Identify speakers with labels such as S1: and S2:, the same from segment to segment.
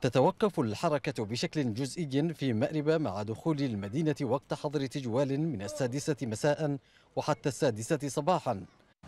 S1: تتوقف الحركة بشكل جزئي في مأربة مع دخول المدينة وقت حظر تجوال من السادسة مساء وحتى السادسة صباحا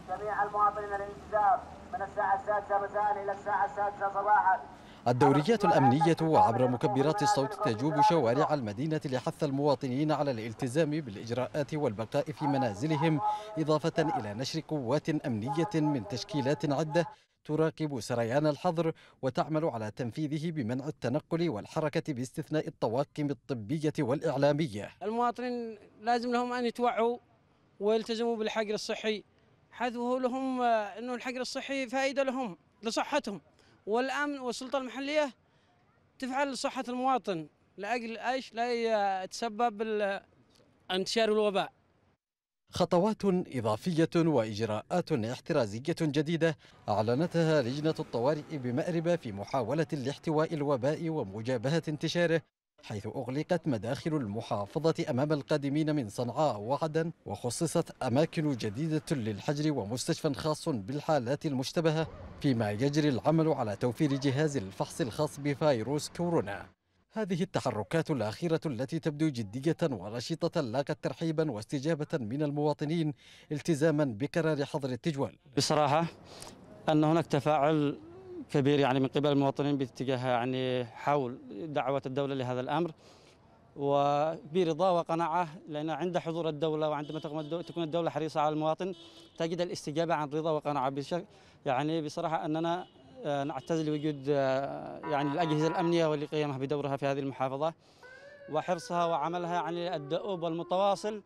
S2: جميع المواطنين الانتظار من الساعة السادسة مساء إلى الساعة السادسة صباحا
S1: الدوريات الأمنية عبر مكبرات الصوت تجوب شوارع المدينة لحث المواطنين على الالتزام بالإجراءات والبقاء في منازلهم إضافة إلى نشر قوات أمنية من تشكيلات عدة تراقب سريان الحظر وتعمل على تنفيذه بمنع التنقل والحركة باستثناء الطواقم الطبية والإعلامية
S3: المواطنين لازم لهم أن يتوعوا ويلتزموا بالحجر الصحي حيث لهم آه، أنه الحجر الصحي فائدة لهم لصحتهم والأمن والسلطة المحلية تفعل لصحة المواطن لأجل أيش لا يتسبب انتشار الوباء
S1: خطوات إضافية وإجراءات احترازية جديدة أعلنتها لجنة الطوارئ بمأرب في محاولة لاحتواء الوباء ومجابهة انتشاره حيث أغلقت مداخل المحافظة أمام القادمين من صنعاء وعدن وخصصت أماكن جديدة للحجر ومستشفى خاص بالحالات المشتبهة فيما يجري العمل على توفير جهاز الفحص الخاص بفيروس كورونا هذه التحركات الأخيرة التي تبدو جدية ورشيطة لاقت ترحيبا واستجابة من المواطنين التزاما بقرار حظر التجوال
S2: بصراحة أن هناك تفاعل كبير يعني من قبل المواطنين باتجاه يعني حول دعوة الدولة لهذا الأمر وبرضا وقناعة لأن عند حضور الدولة وعندما تكون الدولة حريصة على المواطن تجد الاستجابة عن رضا وقناعة يعني بصراحة أننا آه، نعتز لوجود آه، يعني الأجهزة الأمنية واللي قيمها بدورها في هذه المحافظة وحرصها وعملها عن الدؤوب والمتواصل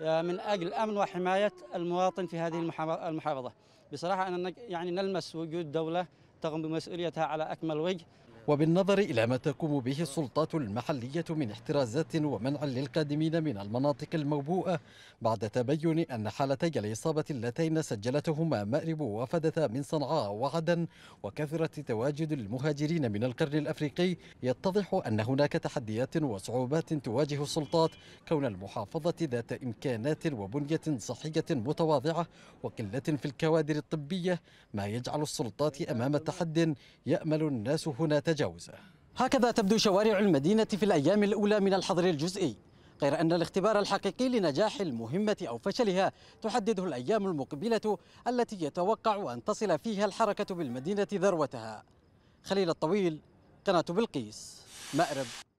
S2: آه، من أجل أمن وحماية المواطن في هذه المحافظة بصراحة أنا يعني نلمس وجود دولة تقوم بمسؤوليتها على
S1: أكمل وجه وبالنظر إلى ما تقوم به السلطات المحلية من احترازات ومنع للقادمين من المناطق الموبوءة بعد تبين أن حالتي الإصابة اللتين سجلتهما مأرب وفدة من صنعاء وعدن وكثرة تواجد المهاجرين من القرن الأفريقي يتضح أن هناك تحديات وصعوبات تواجه السلطات كون المحافظة ذات إمكانات وبنية صحية متواضعة وقلة في الكوادر الطبية ما يجعل السلطات أمام تحد يأمل الناس هنا تجاوزه هكذا تبدو شوارع المدينة في الأيام الأولى من الحظر الجزئي غير أن الاختبار الحقيقي لنجاح المهمة أو فشلها تحدده الأيام المقبلة التي يتوقع أن تصل فيها الحركة بالمدينة ذروتها خليل الطويل قناة بلقيس مأرب